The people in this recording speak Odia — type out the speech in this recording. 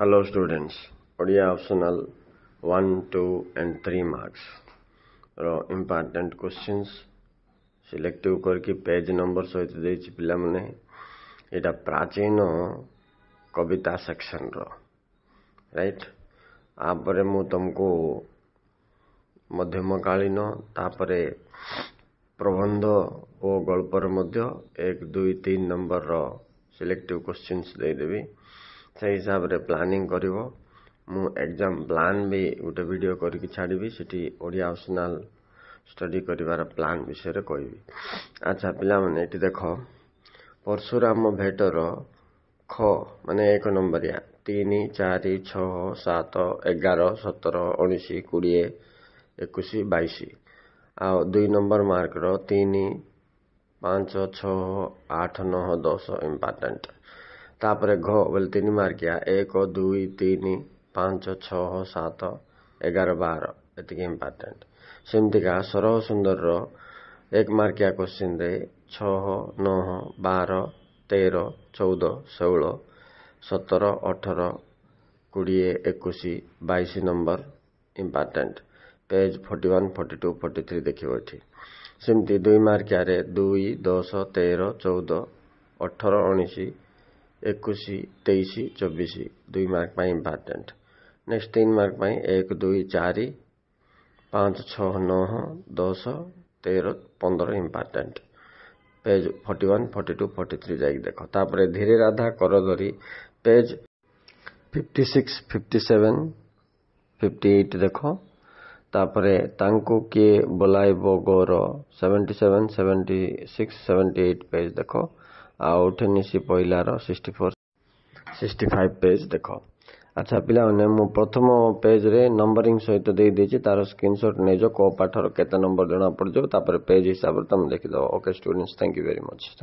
hello students odia optional 1 2 and 3 marks ର ଇମ୍ପୋର୍ଟାଣ୍ଟ କ୍ୱେଶ୍ଚିନ୍ସ ସିଲେକ୍ଟିଭ କରିକି ପେଜ୍ ନମ୍ବର ସହିତ ଦେଇଛି ପିଲାମାନେ ଏଇଟା ପ୍ରାଚୀନ କବିତା ସେକ୍ସନର ରାଇଟ୍ ଆପରେ ମୁଁ ତୁମକୁ ମଧ୍ୟମକାଳୀନ ତାପରେ ପ୍ରବନ୍ଧ ଓ ଗଳ୍ପରେ ମଧ୍ୟ ଏକ ଦୁଇ ତିନି ନମ୍ବରର ସିଲେକ୍ଟିଭ କ୍ୱେଶ୍ଚିନ୍ସ ଦେଇଦେବି ସେ ହିସାବରେ ପ୍ଲାନିଂ କରିବ ମୁଁ ଏକ୍ଜାମ୍ ପ୍ଲାନ୍ ବି ଗୋଟେ ଭିଡ଼ିଓ କରିକି ଛାଡ଼ିବି ସେଠି ଓଡ଼ିଆ ଅପସନାଲ୍ ଷ୍ଟଡି କରିବାର ପ୍ଲାନ୍ ବିଷୟରେ କହିବି ଆଚ୍ଛା ପିଲାମାନେ ଏଠି ଦେଖ ପରଶୁରାମ ଭେଟର ଖ ମାନେ ଏକ ନମ୍ବରିଆ ତିନି ଚାରି ଛଅ ସାତ ଏଗାର ସତର ଉଣେଇଶ କୋଡ଼ିଏ ଏକୋଇଶ ବାଇଶ ଆଉ ଦୁଇ ନମ୍ବର ମାର୍କର ତିନି ପାଞ୍ଚ ଛଅ ଆଠ ନଅ ଦଶ ଇମ୍ପୋର୍ଟାଣ୍ଟ ତାପରେ ଘ ବୋଲି ତିନି ମାର୍କିଆ ଏକ ଦୁଇ ତିନି ପାଞ୍ଚ ଛଅ ସାତ ଏଗାର ବାର ଏତିକି ଇମ୍ପୋର୍ଟାଣ୍ଟ ସେମିତିକା ସରହ ସୁନ୍ଦରର ଏକ ମାର୍କିଆ ରେ ଛଅ ନଅ ବାର ତେର ଚଉଦ ଷୋହଳ ସତର ଅଠର କୋଡ଼ିଏ ଏକୋଇଶ ବାଇଶ number important page forty one forty two forty three ଦେଖିବ ଏଠି ସେମିତି ଦୁଇ ମାର୍କିଆରେ ଦୁଇ ଦଶ ତେର ଚଉଦ ଅଠର ଉଣେଇଶ ଏକୋଇଶ ତେଇଶ ଚବିଶ ଦୁଇ ମାର୍କ ପାଇଁ ଇମ୍ପାର୍ଟାଣ୍ଟ ନେକ୍ସଟ ତିନି ମାର୍କ ପାଇଁ ଏକ ଦୁଇ ଚାରି ପାଞ୍ଚ ଛଅ ନଅ ଦଶ ତେର ପନ୍ଦର important page forty one forty two forty three ଯାଇକି ଦେଖ ତାପରେ ଧୀରେ ରାଧା କର ଧରି page fifty six fifty seven fifty eight ଦେଖ ତାପରେ ତାଙ୍କୁ କିଏ ବୋଲାଇବ ଗୋର seventy seven seventy six seventy eight page ଦେଖ ଆଉ নিশি ପହିଲାର sixty four sixty five page ଦେଖ ଆଚ୍ଛା ପିଲାମାନେ ମୁଁ ପ୍ରଥମ ପେଜ୍ରେ ନମ୍ବରିଂ ସହିତ ଦେଇଦେଇଛି ତା'ର ସ୍କ୍ରିନ୍ସଟ୍ ନେଇଯାଅ କେଉଁ ପାଠର କେତେ ନମ୍ବର ଜଣା ପଡ଼ିଯିବ ତାପରେ ପେଜ୍ ହିସାବରେ ତୁମେ ଦେଖିଦେବ okay students thank you very much